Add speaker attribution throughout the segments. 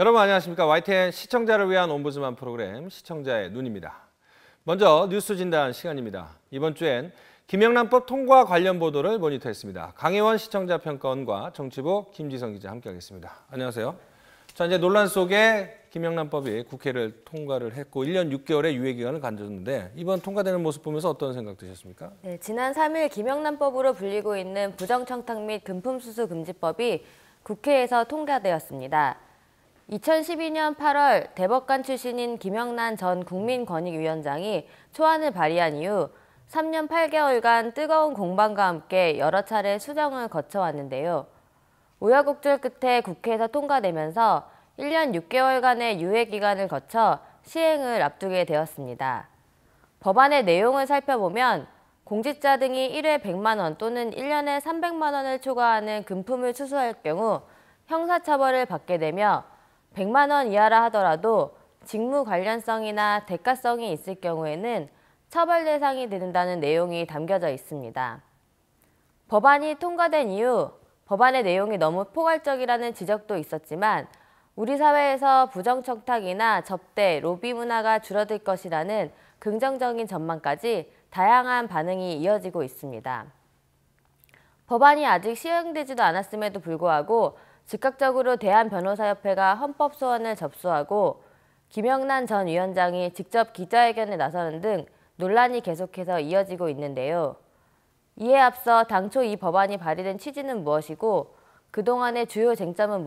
Speaker 1: 여러분 안녕하십니까. YTN 시청자를 위한 옴부즈만 프로그램 시청자의 눈입니다. 먼저 뉴스 진단 시간입니다. 이번 주엔 김영란법 통과 관련 보도를 모니터했습니다. 강혜원 시청자 평가원과 정치부 김지성 기자 함께하겠습니다. 안녕하세요. 자 이제 논란 속에 김영란법이 국회를 통과를 했고 1년 6개월의 유예 기간을 간졌는데 이번 통과되는 모습 보면서 어떤 생각 드셨습니까?
Speaker 2: 네, 지난 3일 김영란법으로 불리고 있는 부정청탁 및 금품수수금지법이 국회에서 통과되었습니다. 2012년 8월 대법관 출신인 김영란 전 국민권익위원장이 초안을 발의한 이후 3년 8개월간 뜨거운 공방과 함께 여러 차례 수정을 거쳐왔는데요. 우여곡절 끝에 국회에서 통과되면서 1년 6개월간의 유예기간을 거쳐 시행을 앞두게 되었습니다. 법안의 내용을 살펴보면 공직자 등이 1회 100만 원 또는 1년에 300만 원을 초과하는 금품을 수수할 경우 형사처벌을 받게 되며 100만 원 이하라 하더라도 직무 관련성이나 대가성이 있을 경우에는 처벌 대상이 된다는 내용이 담겨져 있습니다. 법안이 통과된 이후 법안의 내용이 너무 포괄적이라는 지적도 있었지만 우리 사회에서 부정청탁이나 접대, 로비 문화가 줄어들 것이라는 긍정적인 전망까지 다양한 반응이 이어지고 있습니다. 법안이 아직 시행되지도 않았음에도 불구하고 즉각적으로 대한변호사협회가 헌법소원을 접수하고 김영란 전 위원장이 직접 기자회견에 나서는 등 논란이 계속해서 이어지고 있는데요. 이에 앞서 당초 이 법안이 발의된 취지는 무엇이고 그동안의 주요 쟁점은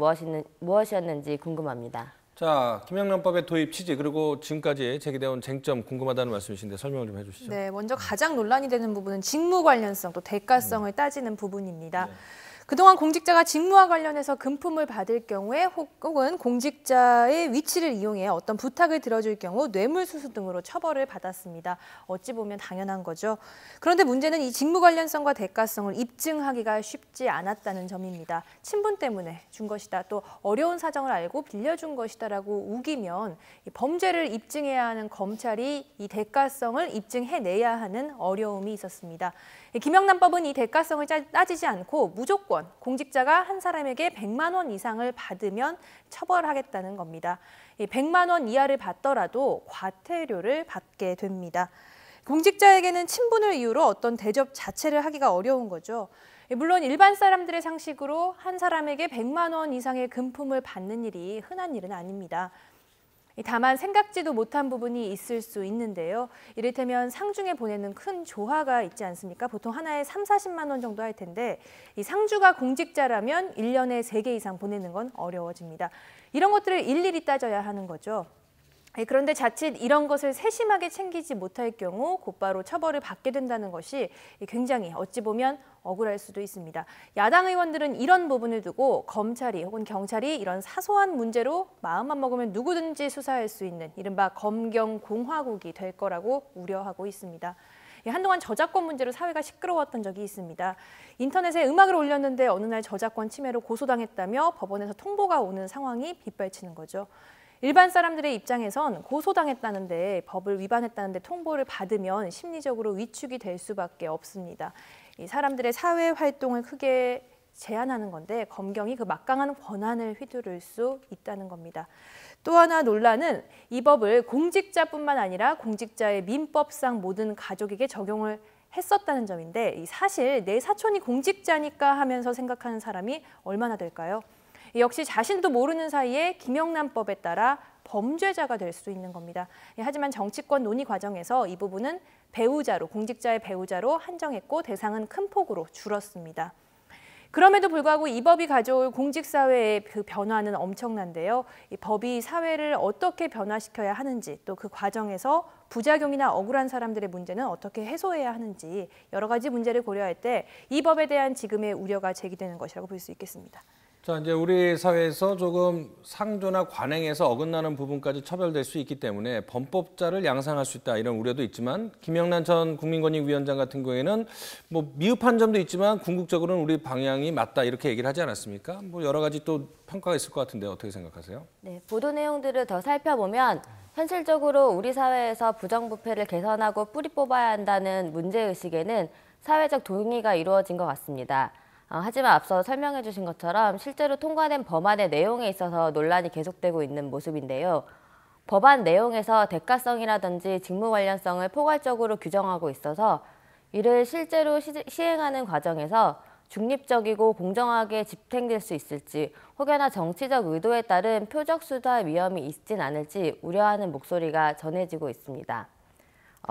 Speaker 3: 무엇이었는지 궁금합니다.
Speaker 1: 자, 김영란법의 도입 취지 그리고 지금까지 제기되어 온 쟁점 궁금하다는 말씀이신데 설명을 좀 해주시죠.
Speaker 3: 네, 먼저 가장 논란이 되는 부분은 직무 관련성 또 대가성을 음. 따지는 부분입니다. 네. 그동안 공직자가 직무와 관련해서 금품을 받을 경우에 혹은 공직자의 위치를 이용해 어떤 부탁을 들어줄 경우 뇌물수수 등으로 처벌을 받았습니다. 어찌 보면 당연한 거죠. 그런데 문제는 이 직무 관련성과 대가성을 입증하기가 쉽지 않았다는 점입니다. 친분 때문에 준 것이다. 또 어려운 사정을 알고 빌려준 것이다라고 우기면 범죄를 입증해야 하는 검찰이 이 대가성을 입증해내야 하는 어려움이 있었습니다. 김영란법은 이 대가성을 따지지 않고 무조건 공직자가 한 사람에게 100만 원 이상을 받으면 처벌하겠다는 겁니다. 100만 원 이하를 받더라도 과태료를 받게 됩니다. 공직자에게는 친분을 이유로 어떤 대접 자체를 하기가 어려운 거죠. 물론 일반 사람들의 상식으로 한 사람에게 100만 원 이상의 금품을 받는 일이 흔한 일은 아닙니다. 다만 생각지도 못한 부분이 있을 수 있는데요. 이를테면 상중에 보내는 큰 조화가 있지 않습니까? 보통 하나에 3, 40만 원 정도 할 텐데 이 상주가 공직자라면 1년에 3개 이상 보내는 건 어려워집니다. 이런 것들을 일일이 따져야 하는 거죠. 예, 그런데 자칫 이런 것을 세심하게 챙기지 못할 경우 곧바로 처벌을 받게 된다는 것이 굉장히 어찌 보면 억울할 수도 있습니다. 야당 의원들은 이런 부분을 두고 검찰이 혹은 경찰이 이런 사소한 문제로 마음만 먹으면 누구든지 수사할 수 있는 이른바 검경공화국이 될 거라고 우려하고 있습니다. 예, 한동안 저작권 문제로 사회가 시끄러웠던 적이 있습니다. 인터넷에 음악을 올렸는데 어느 날 저작권 침해로 고소당했다며 법원에서 통보가 오는 상황이 빗발치는 거죠. 일반 사람들의 입장에선 고소당했다는데 법을 위반했다는데 통보를 받으면 심리적으로 위축이 될 수밖에 없습니다. 이 사람들의 사회 활동을 크게 제한하는 건데 검경이 그 막강한 권한을 휘두를 수 있다는 겁니다. 또 하나 논란은 이 법을 공직자뿐만 아니라 공직자의 민법상 모든 가족에게 적용을 했었다는 점인데 사실 내 사촌이 공직자니까 하면서 생각하는 사람이 얼마나 될까요? 역시 자신도 모르는 사이에 김영란법에 따라 범죄자가 될 수 있는 겁니다. 예, 하지만 정치권 논의 과정에서 이 부분은 배우자로 공직자의 배우자로 한정했고 대상은 큰 폭으로 줄었습니다. 그럼에도 불구하고 이 법이 가져올 공직사회의 그 변화는 엄청난데요. 이 법이 사회를 어떻게 변화시켜야 하는지 또 그 과정에서 부작용이나 억울한 사람들의 문제는 어떻게 해소해야 하는지 여러 가지 문제를 고려할 때 이 법에 대한 지금의 우려가 제기되는 것이라고 볼 수 있겠습니다.
Speaker 1: 자, 이제 우리 사회에서 조금 상조나 관행에서 어긋나는 부분까지 처벌될 수 있기 때문에 범법자를 양상할 수 있다 이런 우려도 있지만 김영란 전 국민권익위원장 같은 경우에는 뭐 미흡한 점도 있지만 궁극적으로는 우리 방향이 맞다 이렇게 얘기를 하지 않았습니까? 뭐 여러 가지 또 평가가 있을 것 같은데 어떻게 생각하세요?
Speaker 2: 네, 보도 내용들을 더 살펴보면 현실적으로 우리 사회에서 부정부패를 개선하고 뿌리 뽑아야 한다는 문제의식에는 사회적 동의가 이루어진 것 같습니다. 어, 하지만 앞서 설명해 주신 것처럼 실제로 통과된 법안의 내용에 있어서 논란이 계속되고 있는 모습인데요. 법안 내용에서 대가성이라든지 직무 관련성을 포괄적으로 규정하고 있어서 이를 실제로 시, 행하는 과정에서 중립적이고 공정하게 집행될 수 있을지 혹여나 정치적 의도에 따른 표적 수사 위험이 있진 않을지 우려하는 목소리가 전해지고 있습니다.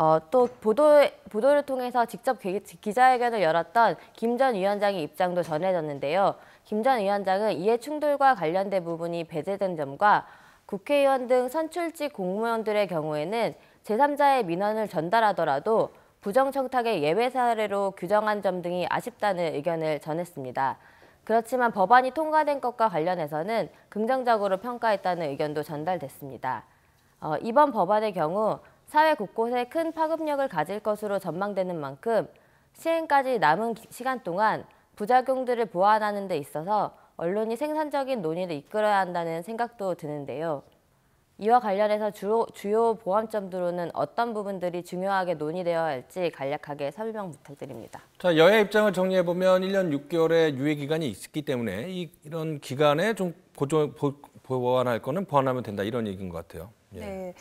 Speaker 2: 어, 또 보도, 보도를 통해서 직접 기자회견을 열었던 김 전 위원장의 입장도 전해졌는데요. 김전 위원장은 이해 충돌과 관련된 부분이 배제된 점과 국회의원 등 선출직 공무원들의 경우에는 제3자의 민원을 전달하더라도 부정청탁의 예외 사례로 규정한 점 등이 아쉽다는 의견을 전했습니다. 그렇지만 법안이 통과된 것과 관련해서는 긍정적으로 평가했다는 의견도 전달됐습니다. 어, 이번 법안의 경우 사회 곳곳에 큰 파급력을 가질 것으로 전망되는 만큼 시행까지 남은 시간 동안 부작용들을 보완하는 데 있어서 언론이 생산적인 논의를 이끌어야 한다는 생각도 드는데요. 이와 관련해서 주로, 주요 보완점들로는 어떤 부분들이 중요하게 논의되어야 할지 간략하게 설명 부탁드립니다.
Speaker 1: 자, 여야 입장을 정리해보면 1년 6개월의 유예기간이 있기 때문에 이, 이런 기간에 좀고조 보, 보완할 거는 보완하면 된다 이런 얘기인 것 같아요. 예.
Speaker 3: 네.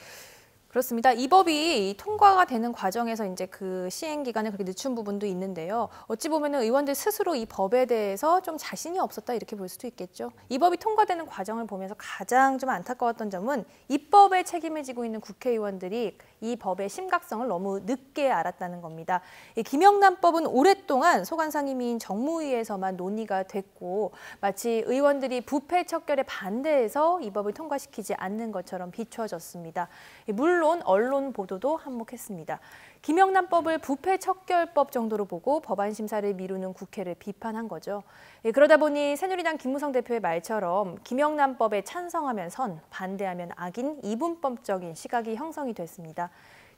Speaker 3: 그렇습니다. 이 법이 통과가 되는 과정에서 이제 그 시행 기간을 그렇게 늦춘 부분도 있는데요. 어찌 보면은 의원들 스스로 이 법에 대해서 좀 자신이 없었다 이렇게 볼 수도 있겠죠. 이 법이 통과되는 과정을 보면서 가장 좀 안타까웠던 점은 입법에 책임을 지고 있는 국회의원들이 이 법의 심각성을 너무 늦게 알았다는 겁니다. 이 김영란법은 오랫동안 소관상임위인 정무위에서만 논의가 됐고 마치 의원들이 부패 척결에 반대해서 이 법을 통과시키지 않는 것처럼 비춰졌습니다. 물론 물론 언론 보도도 한몫했습니다. 김영란법을 부패 척결법 정도로 보고 법안 심사를 미루는 국회를 비판한 거죠. 예, 그러다 보니 새누리당 김무성 대표의 말처럼 김영란법에 찬성하면 선, 반대하면 악인, 이분법적인 시각이 형성이 됐습니다.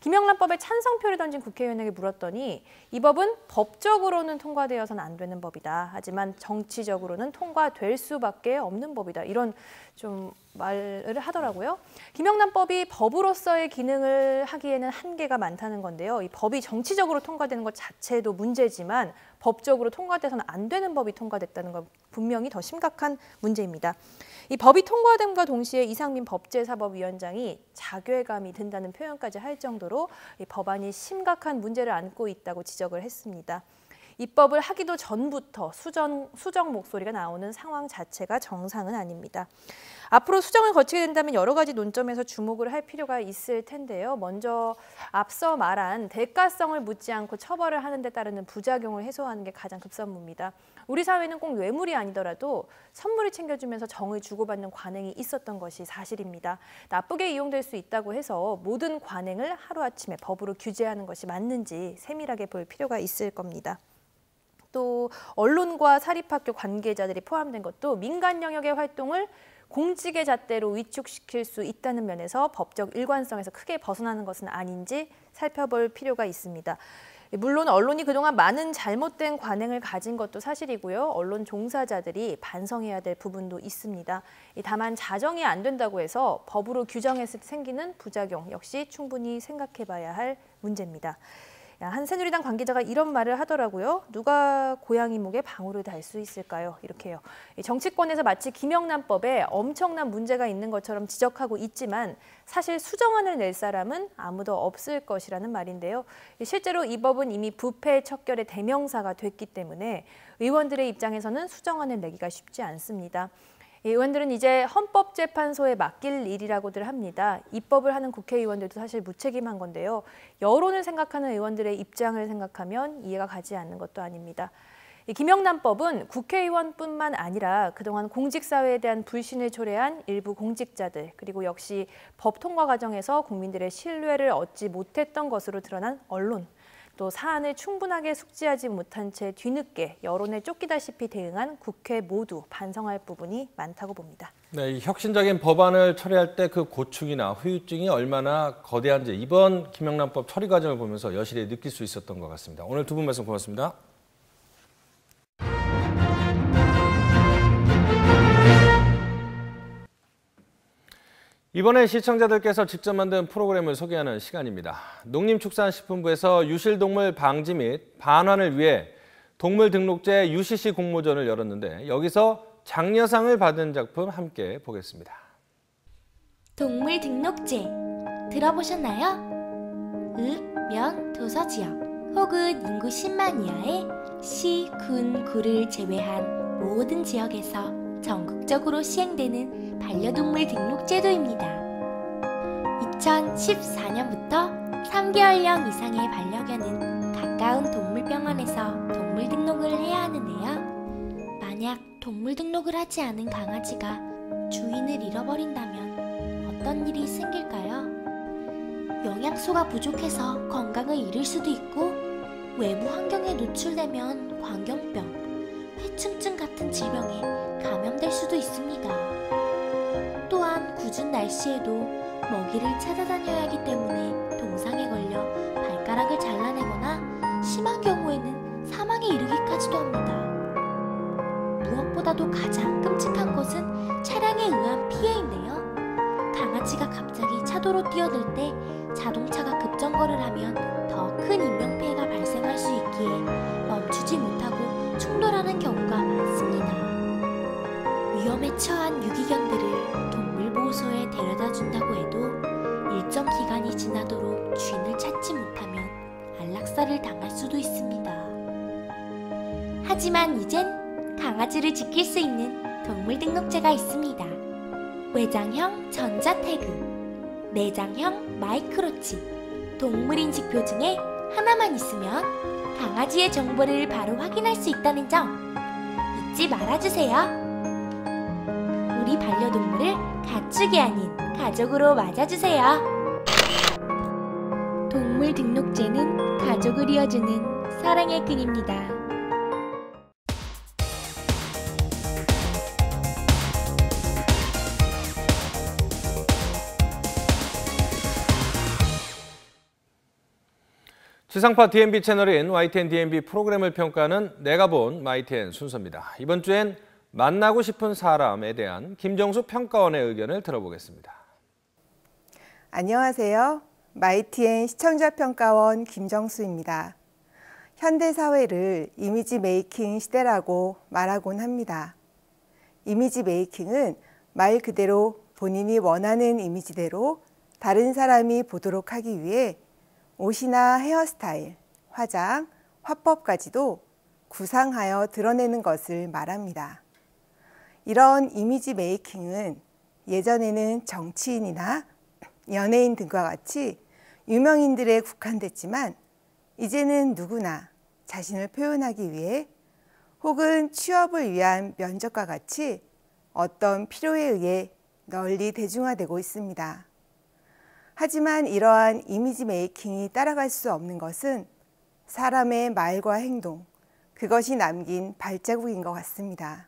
Speaker 3: 김영란법에 찬성표를 던진 국회의원에게 물었더니 이 법은 법적으로는 통과되어서는 안 되는 법이다. 하지만 정치적으로는 통과될 수밖에 없는 법이다. 이런 좀 말을 하더라고요. 김영란법이 법으로서의 기능을 하기에는 한계가 많다는 건데요. 이 법이 정치적으로 통과되는 것 자체도 문제지만 법적으로 통과돼서는 안 되는 법이 통과됐다는 건 분명히 더 심각한 문제입니다. 이 법이 통과됨과 동시에 이상민 법제사법위원장이 자괴감이 든다는 표현까지 할 정도로 이 법안이 심각한 문제를 안고 있다고 지적을 했습니다. 입법을 하기도 전부터 수정, 수정 목소리가 나오는 상황 자체가 정상은 아닙니다. 앞으로 수정을 거치게 된다면 여러 가지 논점에서 주목을 할 필요가 있을 텐데요. 먼저 앞서 말한 대가성을 묻지 않고 처벌을 하는 데 따르는 부작용을 해소하는 게 가장 급선무입니다. 우리 사회는 꼭 뇌물이 아니더라도 선물을 챙겨주면서 정을 주고받는 관행이 있었던 것이 사실입니다. 나쁘게 이용될 수 있다고 해서 모든 관행을 하루아침에 법으로 규제하는 것이 맞는지 세밀하게 볼 필요가 있을 겁니다. 또 언론과 사립학교 관계자들이 포함된 것도 민간 영역의 활동을 공직의 잣대로 위축시킬 수 있다는 면에서 법적 일관성에서 크게 벗어나는 것은 아닌지 살펴볼 필요가 있습니다. 물론 언론이 그동안 많은 잘못된 관행을 가진 것도 사실이고요. 언론 종사자들이 반성해야 될 부분도 있습니다. 다만 자정이 안 된다고 해서 법으로 규정해서 생기는 부작용 역시 충분히 생각해봐야 할 문제입니다. 한새누리당 관계자가 이런 말을 하더라고요. 누가 고양이 목에 방울을 달 수 있을까요? 이렇게요. 정치권에서 마치 김영란법에 엄청난 문제가 있는 것처럼 지적하고 있지만 사실 수정안을 낼 사람은 아무도 없을 것이라는 말인데요. 실제로 이 법은 이미 부패 척결의 대명사가 됐기 때문에 의원들의 입장에서는 수정안을 내기가 쉽지 않습니다. 의원들은 이제 헌법재판소에 맡길 일이라고들 합니다. 입법을 하는 국회의원들도 사실 무책임한 건데요. 여론을 생각하는 의원들의 입장을 생각하면 이해가 가지 않는 것도 아닙니다. 김영란법은 국회의원뿐만 아니라 그동안 공직사회에 대한 불신을 초래한 일부 공직자들 그리고 역시 법 통과 과정에서 국민들의 신뢰를 얻지 못했던 것으로 드러난 언론 또 사안을 충분하게 숙지하지 못한 채 뒤늦게 여론에 쫓기다시피 대응한 국회 모두 반성할 부분이 많다고 봅니다.
Speaker 1: 네, 혁신적인 법안을 처리할 때 그 고충이나 후유증이 얼마나 거대한지 이번 김영란법 처리 과정을 보면서 여실히 느낄 수 있었던 것 같습니다. 오늘 두 분 말씀 고맙습니다. 이번에 시청자들께서 직접 만든 프로그램을 소개하는 시간입니다. 농림축산식품부에서 유실동물 방지 및 반환을 위해 동물등록제 UCC 공모전을 열었는데 여기서 장려상을 받은 작품 함께 보겠습니다.
Speaker 4: 동물등록제 들어보셨나요? 읍, 면, 도서지역 혹은 인구 10만 이하의 시, 군, 구를 제외한 모든 지역에서 전국적으로 시행되는 반려동물 등록 제도입니다. 2014년부터 3개월령 이상의 반려견은 가까운 동물병원에서 동물 등록을 해야 하는데요. 만약 동물 등록을 하지 않은 강아지가 주인을 잃어버린다면 어떤 일이 생길까요? 영양소가 부족해서 건강을 잃을 수도 있고 외부 환경에 노출되면 광경병, 회충증 같은 질병에 감염될 수도 있습니다. 또한 굳은 날씨에도 먹이를 찾아다녀야 하기 때문에 동상에 걸려 발가락을 잘라내거나 심한 경우에는 사망에 이르기까지도 합니다. 무엇보다도 가장 끔찍한 것은 차량에 의한 피해인데요. 강아지가 갑자기 차도로 뛰어들 때 자동차가 급정거를 하면 더 큰 인명피해가 발생할 수 있기에 멈추지 못하고 충돌하는 경우가 위험에 처한 유기견들을 동물보호소에 데려다 준다고 해도 일정 기간이 지나도록 주인을 찾지 못하면 안락사를 당할 수도 있습니다. 하지만 이젠 강아지를 지킬 수 있는 동물 등록제가 있습니다. 외장형 전자태그, 내장형 마이크로칩, 동물인식 표중에 하나만 있으면 강아지의 정보를 바로 확인할 수 있다는 점 잊지 말아주세요. 우리 반려동물을 가축이 아닌 가족으로 맞아주세요. 동물 등록제는 가족을 이어주는 사랑의 끈입니다.
Speaker 1: 지상파 DMB 채널인 YTN DMB 프로그램을 평가는 내가 본 YTN 순서입니다. 이번 주엔 만나고 싶은 사람에 대한 김정수 평가원의 의견을 들어보겠습니다.
Speaker 5: 안녕하세요. 마이티엔 시청자 평가원 김정수입니다. 현대 사회를 이미지 메이킹 시대라고 말하곤 합니다. 이미지 메이킹은 말 그대로 본인이 원하는 이미지대로 다른 사람이 보도록 하기 위해 옷이나 헤어스타일, 화장, 화법까지도 구상하여 드러내는 것을 말합니다. 이런 이미지 메이킹은 예전에는 정치인이나 연예인 등과 같이 유명인들에 국한됐지만 이제는 누구나 자신을 표현하기 위해 혹은 취업을 위한 면접과 같이 어떤 필요에 의해 널리 대중화되고 있습니다. 하지만 이러한 이미지 메이킹이 따라갈 수 없는 것은 사람의 말과 행동, 그것이 남긴 발자국인 것 같습니다.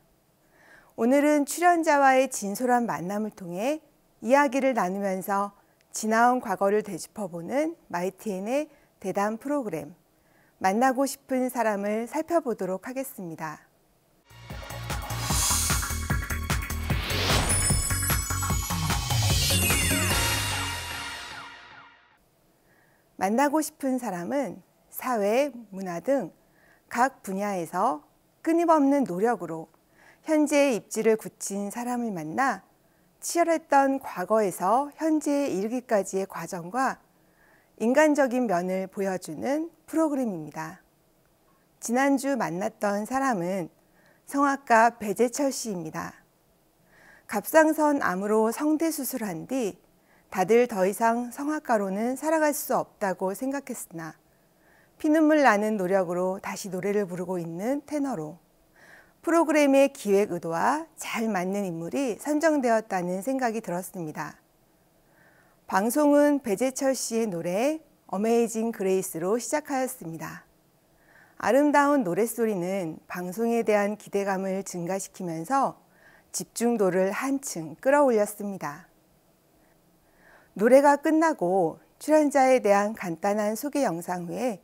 Speaker 5: 오늘은 출연자와의 진솔한 만남을 통해 이야기를 나누면서 지나온 과거를 되짚어보는 마이티엔의 대담 프로그램 만나고 싶은 사람을 살펴보도록 하겠습니다. 만나고 싶은 사람은 사회, 문화 등 각 분야에서 끊임없는 노력으로 현재의 입지를 굳힌 사람을 만나 치열했던 과거에서 현재에 이르기까지의 과정과 인간적인 면을 보여주는 프로그램입니다. 지난주 만났던 사람은 성악가 배재철 씨입니다. 갑상선 암으로 성대 수술한 뒤 다들 더 이상 성악가로는 살아갈 수 없다고 생각했으나 피눈물 나는 노력으로 다시 노래를 부르고 있는 테너로 프로그램의 기획 의도와 잘 맞는 인물이 선정되었다는 생각이 들었습니다. 방송은 배재철 씨의 노래 어메이징 그레이스로 시작하였습니다. 아름다운 노랫소리는 방송에 대한 기대감을 증가시키면서 집중도를 한층 끌어올렸습니다. 노래가 끝나고 출연자에 대한 간단한 소개 영상 후에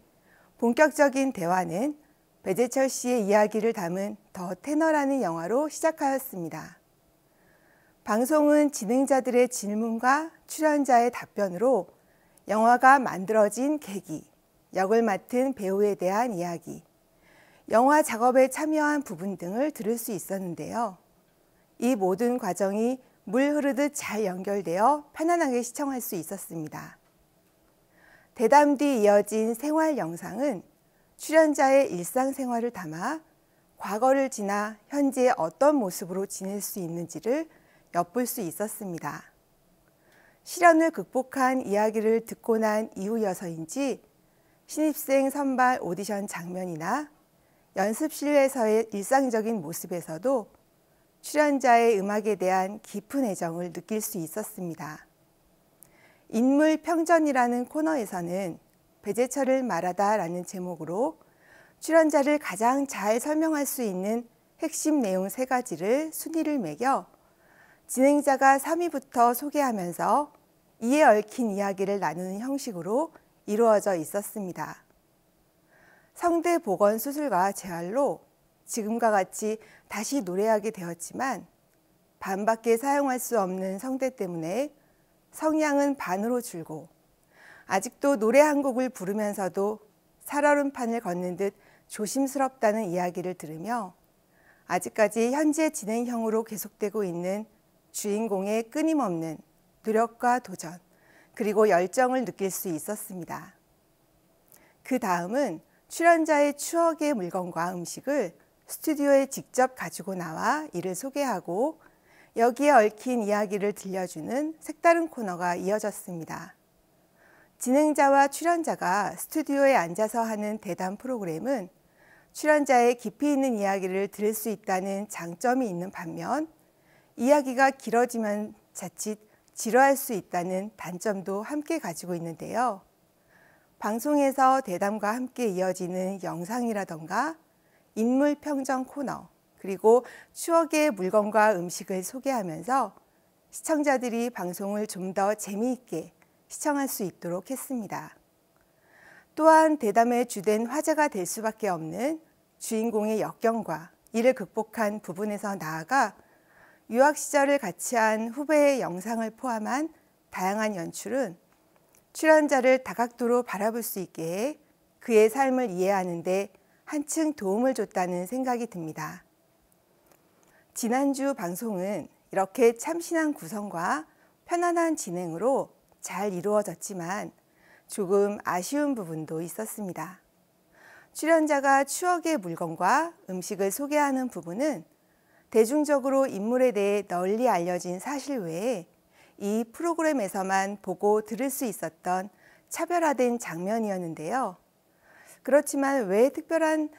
Speaker 5: 본격적인 대화는 배재철 씨의 이야기를 담은 더 테너라는 영화로 시작하였습니다. 방송은 진행자들의 질문과 출연자의 답변으로 영화가 만들어진 계기, 역을 맡은 배우에 대한 이야기, 영화 작업에 참여한 부분 등을 들을 수 있었는데요. 이 모든 과정이 물 흐르듯 잘 연결되어 편안하게 시청할 수 있었습니다. 대담 뒤 이어진 생활 영상은 출연자의 일상생활을 담아 과거를 지나 현재의 어떤 모습으로 지낼 수 있는지를 엿볼 수 있었습니다. 시련을 극복한 이야기를 듣고 난 이후여서인지 신입생 선발 오디션 장면이나 연습실에서의 일상적인 모습에서도 출연자의 음악에 대한 깊은 애정을 느낄 수 있었습니다. 인물 평전이라는 코너에서는 배제철을 말하다 라는 제목으로 출연자를 가장 잘 설명할 수 있는 핵심 내용 세 가지를 순위를 매겨 진행자가 3위부터 소개하면서 이에 얽힌 이야기를 나누는 형식으로 이루어져 있었습니다. 성대 보건 수술과 재활로 지금과 같이 다시 노래하게 되었지만 반밖에 사용할 수 없는 성대 때문에 성향은 반으로 줄고 아직도 노래 한 곡을 부르면서도 살얼음판을 걷는 듯 조심스럽다는 이야기를 들으며 아직까지 현재 진행형으로 계속되고 있는 주인공의 끊임없는 노력과 도전, 그리고 열정을 느낄 수 있었습니다. 그 다음은 출연자의 추억의 물건과 음식을 스튜디오에 직접 가지고 나와 이를 소개하고 여기에 얽힌 이야기를 들려주는 색다른 코너가 이어졌습니다. 진행자와 출연자가 스튜디오에 앉아서 하는 대담 프로그램은 출연자의 깊이 있는 이야기를 들을 수 있다는 장점이 있는 반면 이야기가 길어지면 자칫 지루할 수 있다는 단점도 함께 가지고 있는데요. 방송에서 대담과 함께 이어지는 영상이라던가 인물 평정 코너, 그리고 추억의 물건과 음식을 소개하면서 시청자들이 방송을 좀 더 재미있게 시청할 수 있도록 했습니다. 또한 대담의 주된 화제가 될 수밖에 없는 주인공의 역경과 이를 극복한 부분에서 나아가 유학 시절을 같이 한 후배의 영상을 포함한 다양한 연출은 출연자를 다각도로 바라볼 수 있게 해 그의 삶을 이해하는데 한층 도움을 줬다는 생각이 듭니다. 지난주 방송은 이렇게 참신한 구성과 편안한 진행으로 잘 이루어졌지만 조금 아쉬운 부분도 있었습니다. 출연자가 추억의 물건과 음식을 소개하는 부분은 대중적으로 인물에 대해 널리 알려진 사실 외에 이 프로그램에서만 보고 들을 수 있었던 차별화된 장면이었는데요. 그렇지만 왜 특별한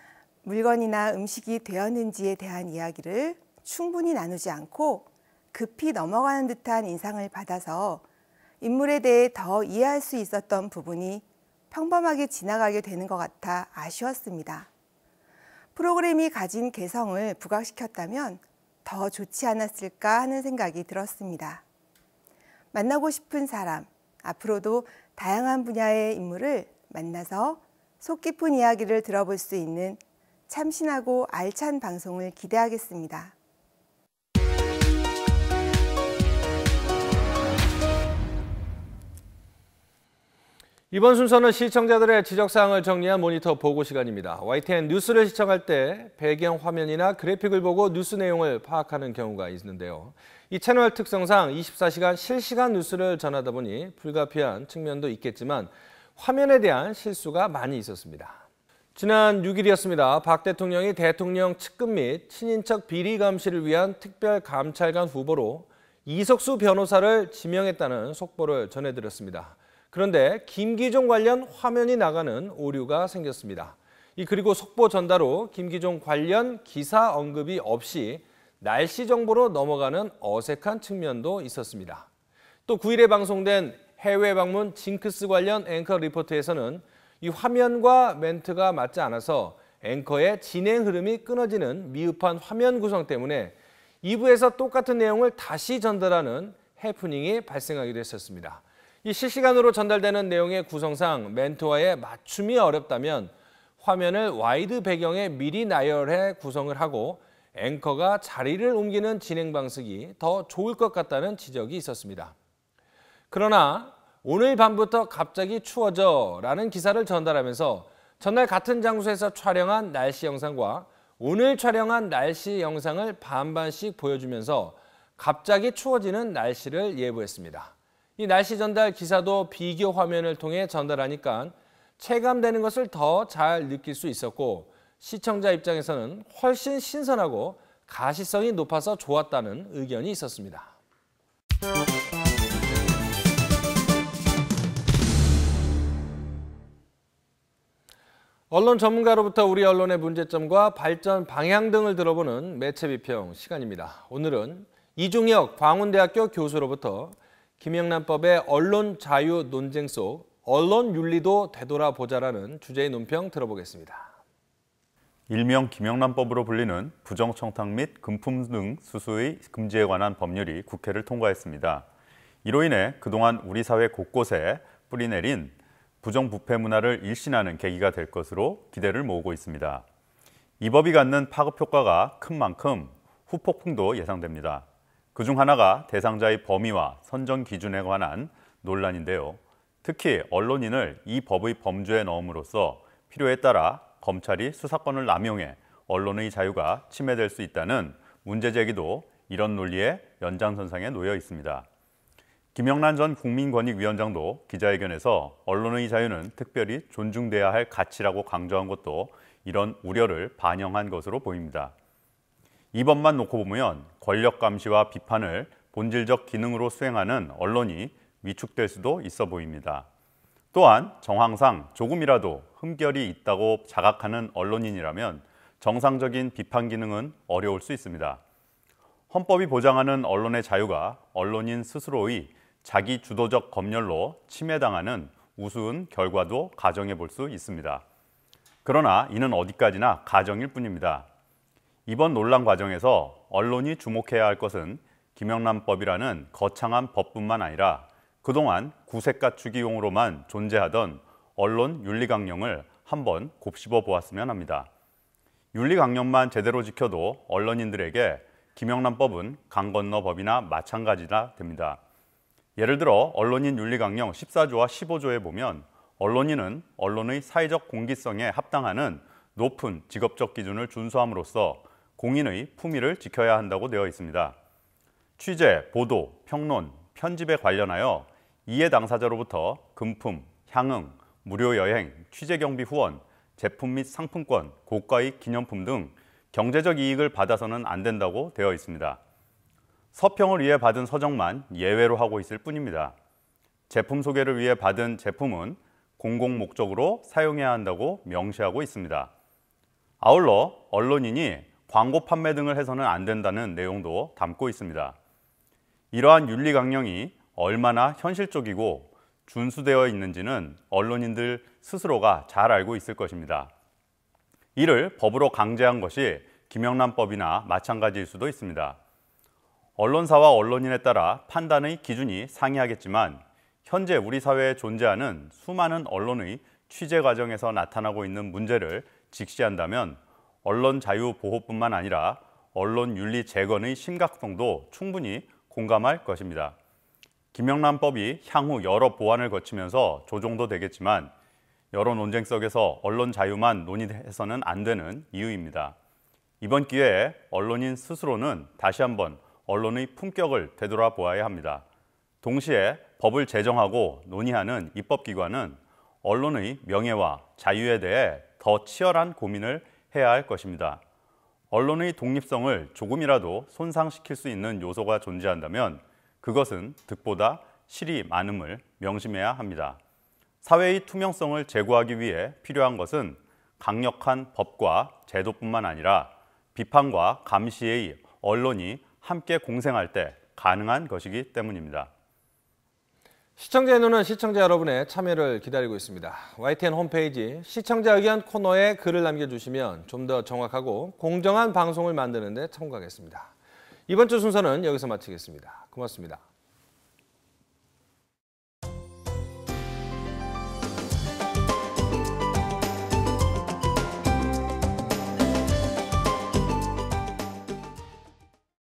Speaker 5: 물건이나 음식이 되었는지에 대한 이야기를 충분히 나누지 않고 급히 넘어가는 듯한 인상을 받아서 인물에 대해 더 이해할 수 있었던 부분이 평범하게 지나가게 되는 것 같아 아쉬웠습니다. 프로그램이 가진 개성을 부각시켰다면 더 좋지 않았을까 하는 생각이 들었습니다. 만나고 싶은 사람, 앞으로도 다양한 분야의 인물을 만나서 속 깊은 이야기를 들어볼 수 있는 참신하고 알찬 방송을 기대하겠습니다.
Speaker 1: 이번 순서는 시청자들의 지적사항을 정리한 모니터 보고 시간입니다. YTN 뉴스를 시청할 때 배경 화면이나 그래픽을 보고 뉴스 내용을 파악하는 경우가 있는데요. 이 채널 특성상 24시간 실시간 뉴스를 전하다 보니 불가피한 측면도 있겠지만 화면에 대한 실수가 많이 있었습니다. 지난 6일이었습니다. 박 대통령이 대통령 측근 및 친인척 비리 감시를 위한 특별 감찰관 후보로 이석수 변호사를 지명했다는 속보를 전해드렸습니다. 그런데 김기종 관련 화면이 나가는 오류가 생겼습니다. 이 그리고 속보 전달로 김기종 관련 기사 언급이 없이 날씨 정보로 넘어가는 어색한 측면도 있었습니다. 또 9일에 방송된 해외 방문 징크스 관련 앵커 리포트에서는 이 화면과 멘트가 맞지 않아서 앵커의 진행 흐름이 끊어지는 미흡한 화면 구성 때문에 2부에서 똑같은 내용을 다시 전달하는 해프닝이 발생하기도 했었습니다. 이 실시간으로 전달되는 내용의 구성상 멘토와의 맞춤이 어렵다면 화면을 와이드 배경에 미리 나열해 구성을 하고 앵커가 자리를 옮기는 진행 방식이 더 좋을 것 같다는 지적이 있었습니다. 그러나 오늘 밤부터 갑자기 추워져 라는 기사를 전달하면서 전날 같은 장소에서 촬영한 날씨 영상과 오늘 촬영한 날씨 영상을 반반씩 보여주면서 갑자기 추워지는 날씨를 예보했습니다. 이 날씨 전달 기사도 비교 화면을 통해 전달하니까 체감되는 것을 더 잘 느낄 수 있었고 시청자 입장에서는 훨씬 신선하고 가시성이 높아서 좋았다는 의견이 있었습니다. 언론 전문가로부터 우리 언론의 문제점과 발전 방향 등을 들어보는 매체 비평 시간입니다. 오늘은 이중혁 광운대학교 교수로부터 김영란법의 언론 자유 논쟁 속 언론 윤리도 되돌아보자라는 주제의 논평 들어보겠습니다.
Speaker 6: 일명 김영란법으로 불리는 부정청탁 및 금품 등 수수의 금지에 관한 법률이 국회를 통과했습니다. 이로 인해 그동안 우리 사회 곳곳에 뿌리내린 부정부패 문화를 일신하는 계기가 될 것으로 기대를 모으고 있습니다. 이 법이 갖는 파급 효과가 큰 만큼 후폭풍도 예상됩니다. 그중 하나가 대상자의 범위와 선정 기준에 관한 논란인데요. 특히 언론인을 이 법의 범주에 넣음으로써 필요에 따라 검찰이 수사권을 남용해 언론의 자유가 침해될 수 있다는 문제 제기도 이런 논리의 연장선상에 놓여 있습니다. 김영란 전 국민권익위원장도 기자회견에서 언론의 자유는 특별히 존중돼야 할 가치라고 강조한 것도 이런 우려를 반영한 것으로 보입니다. 이번만 놓고 보면 권력 감시와 비판을 본질적 기능으로 수행하는 언론이 위축될 수도 있어 보입니다. 또한 정황상 조금이라도 흠결이 있다고 자각하는 언론인이라면 정상적인 비판 기능은 어려울 수 있습니다. 헌법이 보장하는 언론의 자유가 언론인 스스로의 자기 주도적 검열로 침해당하는 우스운 결과도 가정해 볼 수 있습니다. 그러나 이는 어디까지나 가정일 뿐입니다. 이번 논란 과정에서 언론이 주목해야 할 것은 김영란법이라는 거창한 법뿐만 아니라 그동안 구색과 추기용으로만 존재하던 언론 윤리강령을 한번 곱씹어 보았으면 합니다. 윤리강령만 제대로 지켜도 언론인들에게 김영란법은 강 건너 법이나 마찬가지나 됩니다. 예를 들어 언론인 윤리강령 14조와 15조에 보면 언론인은 언론의 사회적 공기성에 합당하는 높은 직업적 기준을 준수함으로써 공인의 품위를 지켜야 한다고 되어 있습니다. 취재, 보도, 평론, 편집에 관련하여 이해 당사자로부터 금품, 향응, 무료 여행, 취재 경비 후원, 제품 및 상품권, 고가의 기념품 등 경제적 이익을 받아서는 안 된다고 되어 있습니다. 서평을 위해 받은 서적만 예외로 하고 있을 뿐입니다. 제품 소개를 위해 받은 제품은 공공 목적으로 사용해야 한다고 명시하고 있습니다. 아울러 언론인이 광고 판매 등을 해서는 안 된다는 내용도 담고 있습니다. 이러한 윤리 강령이 얼마나 현실적이고 준수되어 있는지는 언론인들 스스로가 잘 알고 있을 것입니다. 이를 법으로 강제한 것이 김영란법이나 마찬가지일 수도 있습니다. 언론사와 언론인에 따라 판단의 기준이 상이하겠지만 현재 우리 사회에 존재하는 수많은 언론의 취재 과정에서 나타나고 있는 문제를 직시한다면 언론 자유 보호뿐만 아니라 언론 윤리 재건의 심각성도 충분히 공감할 것입니다. 김영란법이 향후 여러 보완을 거치면서 조정도 되겠지만 여러 논쟁 속에서 언론 자유만 논의해서는 안 되는 이유입니다. 이번 기회에 언론인 스스로는 다시 한번 언론의 품격을 되돌아보아야 합니다. 동시에 법을 제정하고 논의하는 입법기관은 언론의 명예와 자유에 대해 더 치열한 고민을 해야 할 것입니다. 언론의 독립성을 조금이라도 손상시킬 수 있는 요소가 존재한다면 그것은 득보다 실이 많음을 명심해야 합니다. 사회의 투명성을 제고하기 위해 필요한 것은 강력한 법과 제도뿐만 아니라 비판과 감시의 언론이 함께 공생할 때 가능한 것이기 때문입니다. 시청자 의논은 시청자 여러분의 참여를 기다리고 있습니다. YTN
Speaker 1: 홈페이지 시청자 의견 코너에 글을 남겨주시면 좀 더 정확하고 공정한 방송을 만드는 데 참가하겠습니다. 이번 주 순서는 여기서 마치겠습니다. 고맙습니다.